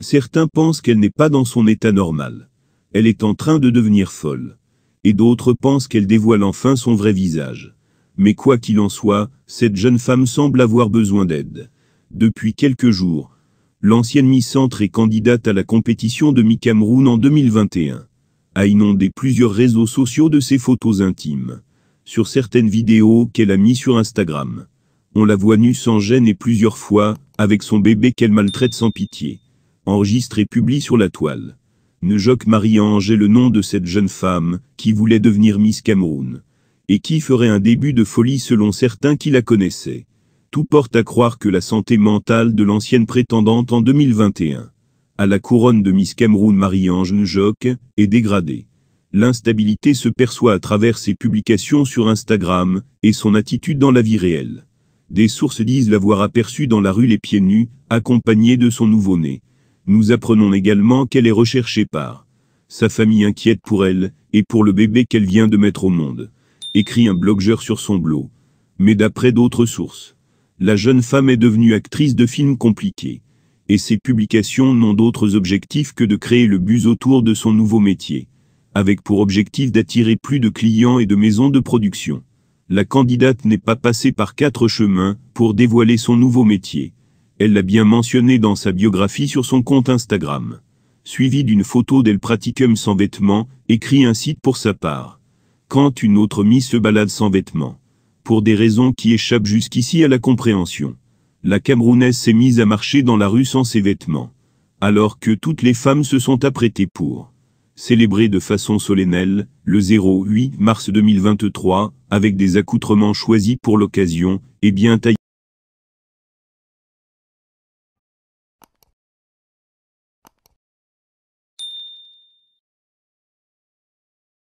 Certains pensent qu'elle n'est pas dans son état normal. Elle est en train de devenir folle. Et d'autres pensent qu'elle dévoile enfin son vrai visage. Mais quoi qu'il en soit, cette jeune femme semble avoir besoin d'aide. Depuis quelques jours, l'ancienne mi Centre et candidate à la compétition de Mi Cameroun en 2021 a inondé plusieurs réseaux sociaux de ses photos intimes. Sur certaines vidéos qu'elle a mis sur Instagram, on la voit nue sans gêne et plusieurs fois, avec son bébé qu'elle maltraite sans pitié enregistre et publie sur la toile. Neujoc Marie-Ange est le nom de cette jeune femme, qui voulait devenir Miss Cameroun, et qui ferait un début de folie selon certains qui la connaissaient. Tout porte à croire que la santé mentale de l'ancienne prétendante en 2021 à la couronne de Miss Cameroun Marie-Ange Njock, est dégradée. L'instabilité se perçoit à travers ses publications sur Instagram et son attitude dans la vie réelle. Des sources disent l'avoir aperçue dans la rue les pieds nus, accompagnée de son nouveau-né. Nous apprenons également qu'elle est recherchée par sa famille inquiète pour elle et pour le bébé qu'elle vient de mettre au monde, écrit un blogueur sur son blog. Mais d'après d'autres sources, la jeune femme est devenue actrice de films compliqués, et ses publications n'ont d'autres objectifs que de créer le buzz autour de son nouveau métier, avec pour objectif d'attirer plus de clients et de maisons de production. La candidate n'est pas passée par quatre chemins pour dévoiler son nouveau métier. Elle l'a bien mentionné dans sa biographie sur son compte Instagram. Suivi d'une photo d'elle Praticum sans vêtements, écrit site pour sa part. Quand une autre mise se balade sans vêtements. Pour des raisons qui échappent jusqu'ici à la compréhension. La Camerounaise s'est mise à marcher dans la rue sans ses vêtements. Alors que toutes les femmes se sont apprêtées pour célébrer de façon solennelle, le 08 mars 2023, avec des accoutrements choisis pour l'occasion, et bien taillés.